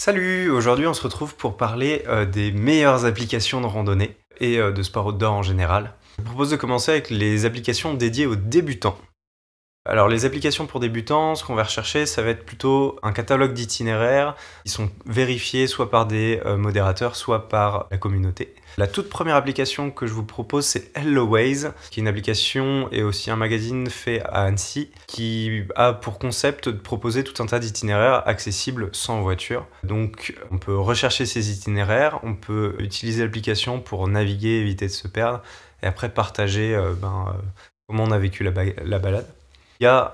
Salut, aujourd'hui on se retrouve pour parler euh, des meilleures applications de randonnée et euh, de sport outdoor en général. Je propose de commencer avec les applications dédiées aux débutants. Alors les applications pour débutants, ce qu'on va rechercher, ça va être plutôt un catalogue d'itinéraires qui sont vérifiés soit par des euh, modérateurs, soit par la communauté. La toute première application que je vous propose, c'est Hello Ways, qui est une application et aussi un magazine fait à Annecy, qui a pour concept de proposer tout un tas d'itinéraires accessibles sans voiture. Donc on peut rechercher ces itinéraires, on peut utiliser l'application pour naviguer, éviter de se perdre, et après partager euh, ben, euh, comment on a vécu la balade. Il y a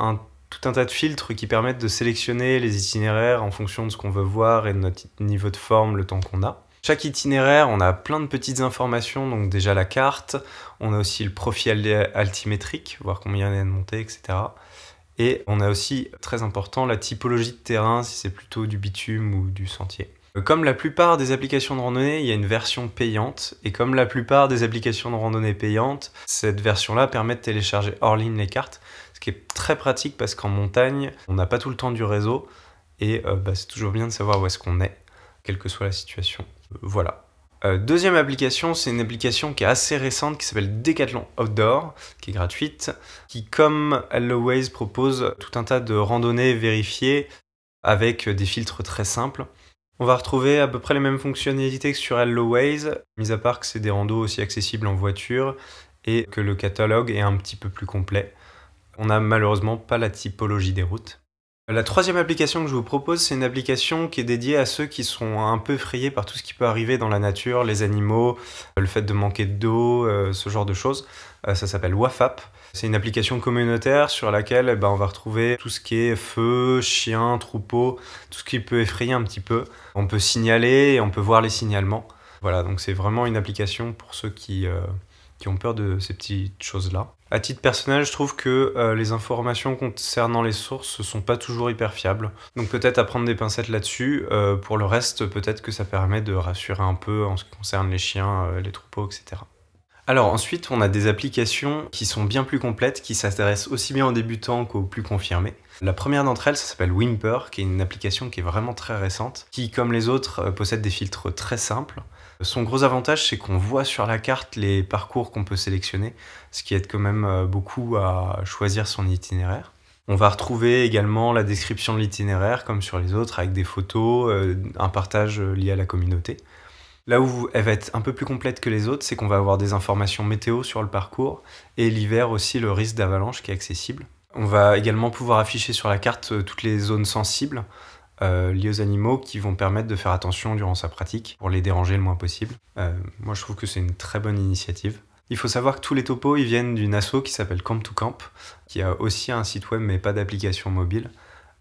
tout un tas de filtres qui permettent de sélectionner les itinéraires en fonction de ce qu'on veut voir et de notre niveau de forme, le temps qu'on a. Chaque itinéraire, on a plein de petites informations, donc déjà la carte, on a aussi le profil altimétrique, voir combien il y a de montées, etc. Et on a aussi, très important, la typologie de terrain, si c'est plutôt du bitume ou du sentier. Comme la plupart des applications de randonnée, il y a une version payante. Et comme la plupart des applications de randonnée payantes, cette version-là permet de télécharger hors ligne les cartes ce qui est très pratique parce qu'en montagne, on n'a pas tout le temps du réseau et euh, bah, c'est toujours bien de savoir où est-ce qu'on est, quelle que soit la situation. Euh, voilà. Euh, deuxième application, c'est une application qui est assez récente qui s'appelle Decathlon Outdoor, qui est gratuite, qui comme Always propose tout un tas de randonnées vérifiées avec des filtres très simples. On va retrouver à peu près les mêmes fonctionnalités que sur Always, mis à part que c'est des randos aussi accessibles en voiture et que le catalogue est un petit peu plus complet. On n'a malheureusement pas la typologie des routes. La troisième application que je vous propose, c'est une application qui est dédiée à ceux qui sont un peu effrayés par tout ce qui peut arriver dans la nature, les animaux, euh, le fait de manquer d'eau, euh, ce genre de choses. Euh, ça s'appelle WAFAP. C'est une application communautaire sur laquelle eh ben, on va retrouver tout ce qui est feu, chien, troupeau, tout ce qui peut effrayer un petit peu. On peut signaler et on peut voir les signalements. Voilà, donc c'est vraiment une application pour ceux qui, qui ont peur de ces petites choses-là. À titre personnel, je trouve que euh, les informations concernant les sources ne sont pas toujours hyper fiables. Donc peut-être à prendre des pincettes là-dessus. Euh, pour le reste, peut-être que ça permet de rassurer un peu en ce qui concerne les chiens, euh, les troupeaux, etc. Alors ensuite, on a des applications qui sont bien plus complètes, qui s'intéressent aussi bien aux débutants qu'aux plus confirmés. La première d'entre elles, ça s'appelle Wimper, qui est une application qui est vraiment très récente, qui, comme les autres, possède des filtres très simples. Son gros avantage, c'est qu'on voit sur la carte les parcours qu'on peut sélectionner, ce qui aide quand même euh, beaucoup à choisir son itinéraire. On va retrouver également la description de l'itinéraire, comme sur les autres, avec des photos, euh, un partage euh, lié à la communauté. Là où elle va être un peu plus complète que les autres, c'est qu'on va avoir des informations météo sur le parcours et l'hiver aussi le risque d'avalanche qui est accessible. On va également pouvoir afficher sur la carte toutes les zones sensibles, euh, liés aux animaux qui vont permettre de faire attention durant sa pratique pour les déranger le moins possible. Euh, moi, je trouve que c'est une très bonne initiative. Il faut savoir que tous les topos, ils viennent d'une asso qui s'appelle Camp to Camp, qui a aussi un site web mais pas d'application mobile.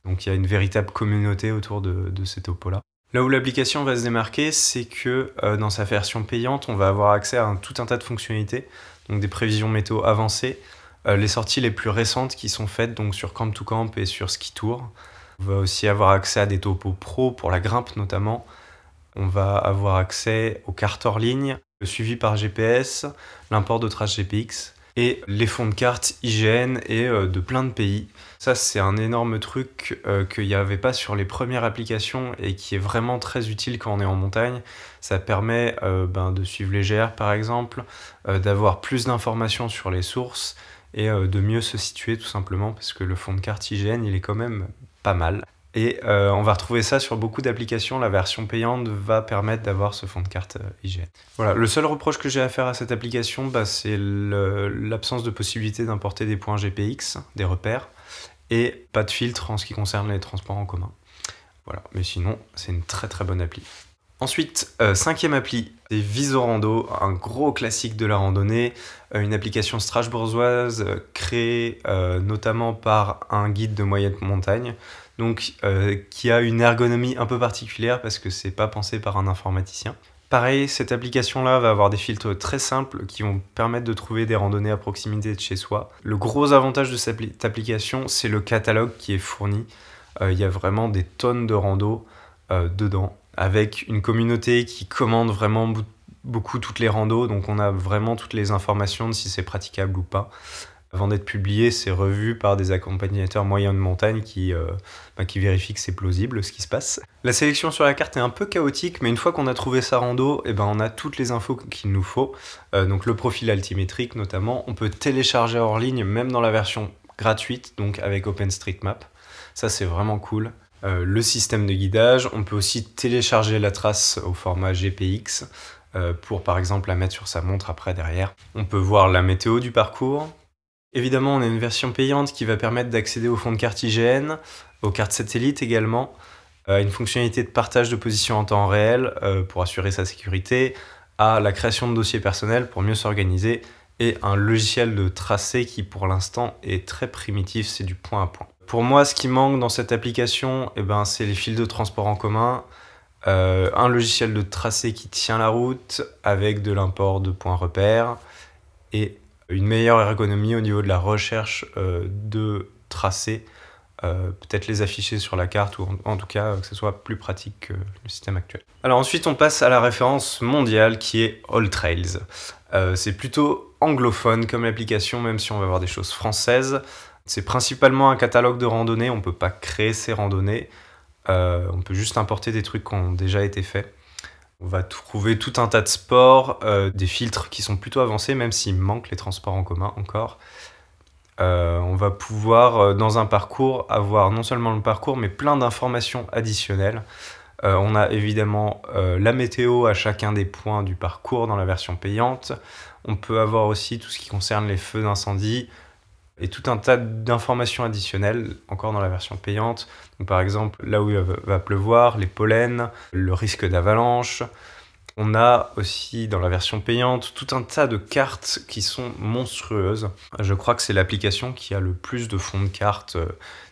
Donc il y a une véritable communauté autour de, ces topos-là. Là où l'application va se démarquer, c'est que euh, dans sa version payante, on va avoir accès à tout un tas de fonctionnalités, donc des prévisions météo avancées, les sorties les plus récentes qui sont faites donc sur Camp to Camp et sur Ski Tour, on va aussi avoir accès à des topos pro pour la grimpe notamment. On va avoir accès aux cartes hors ligne, le suivi par GPS, l'import de traces GPX et les fonds de cartes IGN et euh, de plein de pays. Ça, c'est un énorme truc euh, qu'il n'y avait pas sur les premières applications et qui est vraiment très utile quand on est en montagne. Ça permet euh, ben, de suivre les GR par exemple, d'avoir plus d'informations sur les sources et de mieux se situer tout simplement parce que le fond de carte IGN, il est quand même pas mal. Et euh, on va retrouver ça sur beaucoup d'applications. La version payante va permettre d'avoir ce fond de carte euh, IGN. Voilà, le seul reproche que j'ai à faire à cette application, bah, c'est l'absence de possibilité d'importer des points GPX, des repères, et pas de filtre en ce qui concerne les transports en commun. Voilà, mais sinon, c'est une très très bonne appli. Ensuite, euh, cinquième appli, c'est Visorando, un gros classique de la randonnée, euh, une application strasbourgeoise euh, créée notamment par un guide de moyenne montagne, donc qui a une ergonomie un peu particulière parce que c'est pas pensé par un informaticien. Pareil, cette application-là va avoir des filtres très simples qui vont permettre de trouver des randonnées à proximité de chez soi. Le gros avantage de cette application, c'est le catalogue qui est fourni. Il y a vraiment des tonnes de randos dedans avec une communauté qui commande vraiment beaucoup toutes les randos, donc on a vraiment toutes les informations de si c'est praticable ou pas. Avant d'être publié, c'est revu par des accompagnateurs moyens de montagne euh, bah, qui, vérifient que c'est plausible ce qui se passe. La sélection sur la carte est un peu chaotique, mais une fois qu'on a trouvé sa rando, eh ben, on a toutes les infos qu'il nous faut. Euh, donc le profil altimétrique notamment, on peut télécharger hors ligne, même dans la version gratuite, donc avec OpenStreetMap. Ça c'est vraiment cool. Euh, le système de guidage. On peut aussi télécharger la trace au format GPX euh, pour par exemple la mettre sur sa montre après derrière. On peut voir la météo du parcours. Évidemment, on a une version payante qui va permettre d'accéder au fonds de carte IGN, aux cartes satellites également, à euh, une fonctionnalité de partage de position en temps réel pour assurer sa sécurité, à la création de dossiers personnels pour mieux s'organiser et un logiciel de tracé qui pour l'instant est très primitif, c'est du point à point. Pour moi, ce qui manque dans cette application, et eh ben, c'est les fils de transport en commun, euh, un logiciel de tracé qui tient la route avec de l'import de points repères et une meilleure ergonomie au niveau de la recherche euh, de tracés, euh, peut-être les afficher sur la carte ou en, tout cas que ce soit plus pratique que le système actuel. Alors ensuite on passe à la référence mondiale qui est All Trails. c'est plutôt anglophone comme application même si on va voir des choses françaises. C'est principalement un catalogue de randonnées, on ne peut pas créer ces randonnées, euh, on peut juste importer des trucs qui ont déjà été faits. On va trouver tout un tas de sports, euh, des filtres qui sont plutôt avancés, même s'il manque les transports en commun encore. Euh, on va pouvoir, dans un parcours, avoir non seulement le parcours, mais plein d'informations additionnelles. on a évidemment la météo à chacun des points du parcours dans la version payante. On peut avoir aussi tout ce qui concerne les feux d'incendie, et tout un tas d'informations additionnelles, encore dans la version payante. par exemple, là où il va pleuvoir, les pollens, le risque d'avalanche. On a aussi dans la version payante tout un tas de cartes qui sont monstrueuses. Je crois que c'est l'application qui a le plus de fonds de cartes euh,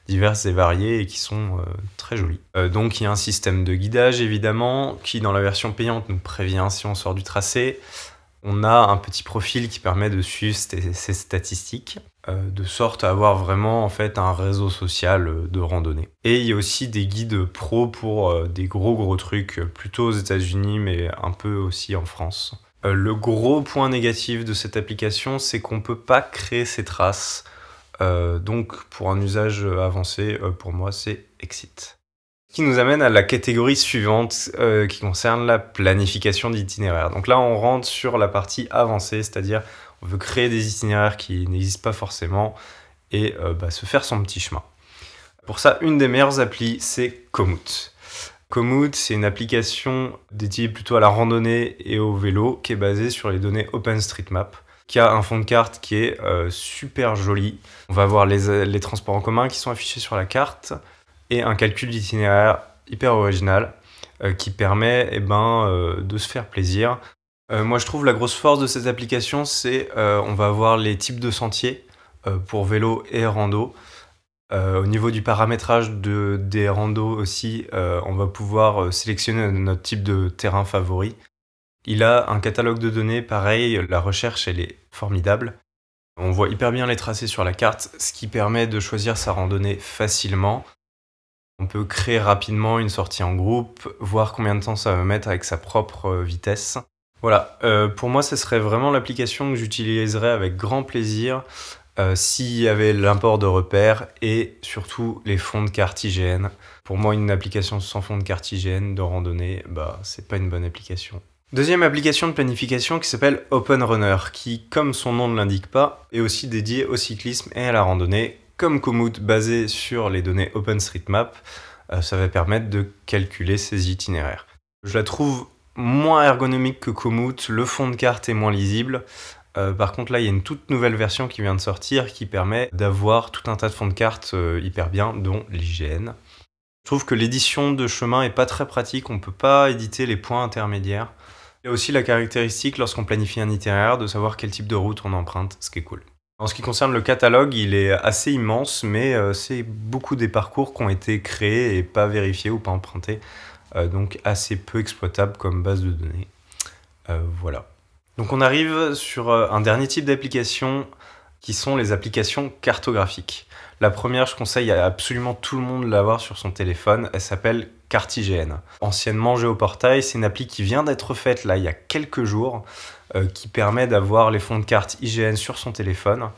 diverses et variées et qui sont euh, très jolies. Euh, donc il y a un système de guidage évidemment qui dans la version payante nous prévient si on sort du tracé. On a un petit profil qui permet de suivre ces statistiques. Euh, de sorte à avoir vraiment en fait un réseau social euh, de randonnée. Et il y a aussi des guides pro pour euh, des gros gros trucs plutôt aux États-Unis mais un peu aussi en France. le gros point négatif de cette application, c'est qu'on ne peut pas créer ses traces. donc pour un usage avancé, pour moi, c'est Exit. Ce qui nous amène à la catégorie suivante qui concerne la planification d'itinéraire. Donc là, on rentre sur la partie avancée, c'est-à-dire on veut créer des itinéraires qui n'existent pas forcément et euh, bah, se faire son petit chemin. Pour ça, une des meilleures applis, c'est Komoot. Komoot, c'est une application dédiée plutôt à la randonnée et au vélo qui est basée sur les données OpenStreetMap, qui a un fond de carte qui est euh, super joli. On va voir les, transports en commun qui sont affichés sur la carte et un calcul d'itinéraire hyper original euh, qui permet eh ben, de se faire plaisir euh, moi, je trouve la grosse force de cette application, c'est qu'on euh, va avoir les types de sentiers euh, pour vélo et rando. au niveau du paramétrage des randos aussi, on va pouvoir sélectionner notre type de terrain favori. Il a un catalogue de données, pareil, la recherche elle est formidable. On voit hyper bien les tracés sur la carte, ce qui permet de choisir sa randonnée facilement. On peut créer rapidement une sortie en groupe, voir combien de temps ça va mettre avec sa propre vitesse. Voilà, euh, pour moi, ce serait vraiment l'application que j'utiliserais avec grand plaisir euh, s'il y avait l'import de repères et surtout les fonds de cartigène Pour moi, une application sans fonds de cartigène de randonnée, bah, c'est pas une bonne application. Deuxième application de planification qui s'appelle Open Runner, qui, comme son nom ne l'indique pas, est aussi dédiée au cyclisme et à la randonnée. Comme Komoot, basé sur les données OpenStreetMap, euh, ça va permettre de calculer ses itinéraires. Je la trouve moins ergonomique que Komoot, le fond de carte est moins lisible. Euh, par contre, là, il y a une toute nouvelle version qui vient de sortir qui permet d'avoir tout un tas de fonds de carte euh, hyper bien, dont l'IGN. Je trouve que l'édition de chemin n'est pas très pratique, on ne peut pas éditer les points intermédiaires. Il y a aussi la caractéristique, lorsqu'on planifie un itinéraire, de savoir quel type de route on emprunte, ce qui est cool. En ce qui concerne le catalogue, il est assez immense, mais euh, c'est beaucoup des parcours qui ont été créés et pas vérifiés ou pas empruntés euh, donc assez peu exploitable comme base de données. Euh, voilà. Donc on arrive sur euh, un dernier type d'application qui sont les applications cartographiques. La première, je conseille à absolument tout le monde de l'avoir sur son téléphone, elle s'appelle Cartigène. Anciennement Géoportail, c'est une appli qui vient d'être faite là il y a quelques jours, qui permet d'avoir les fonds de carte IGN sur son téléphone.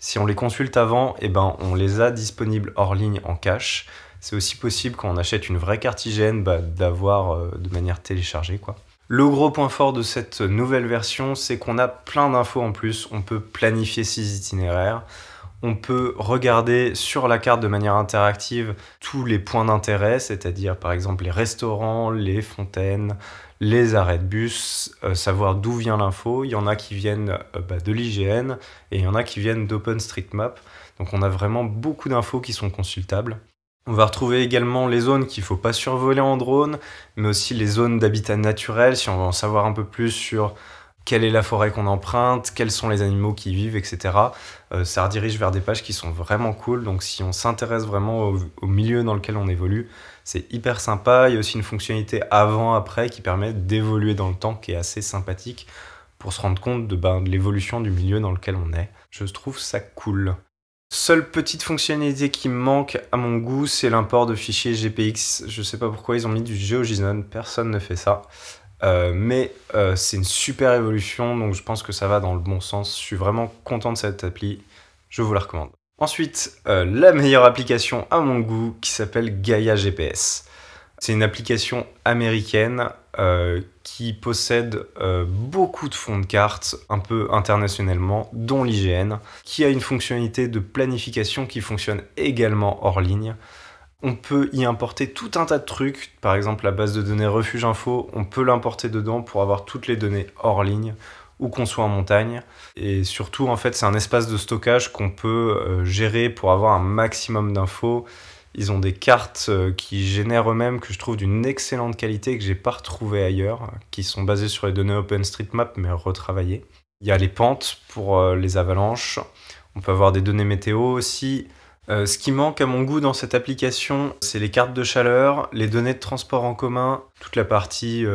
Si on les consulte avant, eh ben, on les a disponibles hors ligne en cache c'est aussi possible quand on achète une vraie carte hygiène bah, d'avoir euh, de manière téléchargée quoi. Le gros point fort de cette nouvelle version, c'est qu'on a plein d'infos en plus. On peut planifier ses itinéraires, on peut regarder sur la carte de manière interactive tous les points d'intérêt, c'est-à-dire par exemple les restaurants, les fontaines, les arrêts de bus, euh, savoir d'où vient l'info. Il y en a qui viennent euh, bah, de l'IGN et il y en a qui viennent d'OpenStreetMap. Donc on a vraiment beaucoup d'infos qui sont consultables. On va retrouver également les zones qu'il ne faut pas survoler en drone, mais aussi les zones d'habitat naturel, si on veut en savoir un peu plus sur quelle est la forêt qu'on emprunte, quels sont les animaux qui vivent, etc. Euh, ça redirige vers des pages qui sont vraiment cool, donc si on s'intéresse vraiment au, milieu dans lequel on évolue, c'est hyper sympa. Il y a aussi une fonctionnalité avant-après qui permet d'évoluer dans le temps, qui est assez sympathique pour se rendre compte de ben, l'évolution du milieu dans lequel on est. Je trouve ça cool. Seule petite fonctionnalité qui manque à mon goût, c'est l'import de fichiers GPX. Je ne sais pas pourquoi ils ont mis du GeoJSON, personne ne fait ça. Euh, mais euh, c'est une super évolution, donc je pense que ça va dans le bon sens. Je suis vraiment content de cette appli, je vous la recommande. Ensuite, euh, la meilleure application à mon goût qui s'appelle Gaia GPS. C'est une application américaine euh, qui possède euh, beaucoup de fonds de cartes, un peu internationalement, dont l'IGN, qui a une fonctionnalité de planification qui fonctionne également hors ligne. On peut y importer tout un tas de trucs, par exemple la base de données Refuge Info, on peut l'importer dedans pour avoir toutes les données hors ligne, ou qu'on soit en montagne. Et surtout, en fait, c'est un espace de stockage qu'on peut euh, gérer pour avoir un maximum d'infos ils ont des cartes euh, qui génèrent eux-mêmes que je trouve d'une excellente qualité que j'ai pas retrouvé ailleurs, euh, qui sont basées sur les données OpenStreetMap mais retravaillées. Il y a les pentes pour euh, les avalanches. On peut avoir des données météo aussi. ce qui manque à mon goût dans cette application, c'est les cartes de chaleur, les données de transport en commun, toute la partie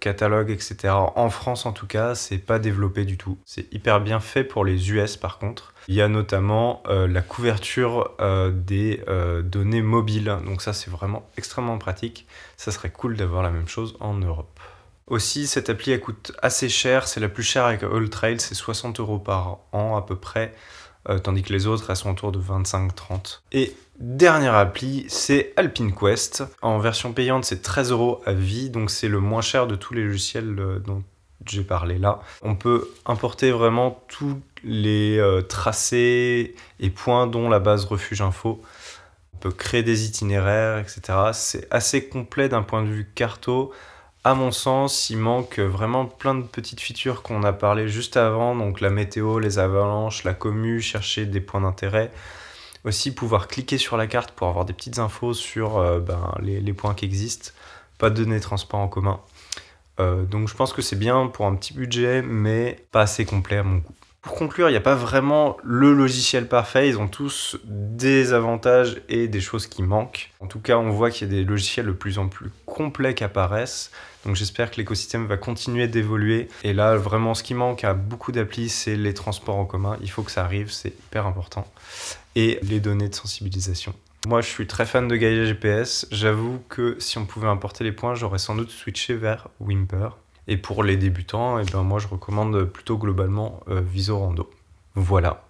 catalogue, etc. En France en tout cas, c'est pas développé du tout. C'est hyper bien fait pour les US par contre. Il y a notamment euh, la couverture euh, des euh, données mobiles. Donc ça, c'est vraiment extrêmement pratique. Ça serait cool d'avoir la même chose en Europe. Aussi, cette appli, elle coûte assez cher. C'est la plus chère avec All Trail, c'est 60 euros par an à peu près. tandis que les autres, elles sont autour de 25-30. Et dernière appli, c'est Alpine Quest. En version payante, c'est 13 euros à vie. Donc c'est le moins cher de tous les logiciels dont j'ai parlé là. On peut importer vraiment tout les euh, tracés et points dont la base Refuge Info. On peut créer des itinéraires, etc. C'est assez complet d'un point de vue carto. À mon sens, il manque vraiment plein de petites features qu'on a parlé juste avant, donc la météo, les avalanches, la commu, chercher des points d'intérêt. Aussi pouvoir cliquer sur la carte pour avoir des petites infos sur euh, ben, les, points qui existent, pas de données transport en commun. Euh, donc je pense que c'est bien pour un petit budget, mais pas assez complet à mon goût. Pour conclure, il n'y a pas vraiment le logiciel parfait, ils ont tous des avantages et des choses qui manquent. En tout cas, on voit qu'il y a des logiciels de plus en plus complets qui apparaissent, donc j'espère que l'écosystème va continuer d'évoluer. Et là, vraiment, ce qui manque à beaucoup d'applis, c'est les transports en commun. Il faut que ça arrive, c'est hyper important. Et les données de sensibilisation. Moi, je suis très fan de Gaia GPS. J'avoue que si on pouvait importer les points, j'aurais sans doute switché vers Wimper. Et pour les débutants, et eh ben moi je recommande plutôt globalement euh, Visorando. Voilà,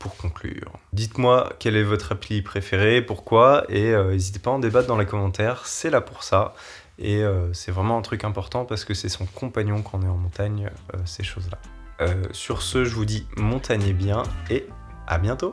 pour conclure. Dites-moi quel est votre appli préférée, pourquoi, et euh, n'hésitez pas à en débattre dans les commentaires, c'est là pour ça. Et euh, c'est vraiment un truc important parce que c'est son compagnon quand on est en montagne, ces choses-là. sur ce, je vous dis montagnez bien et à bientôt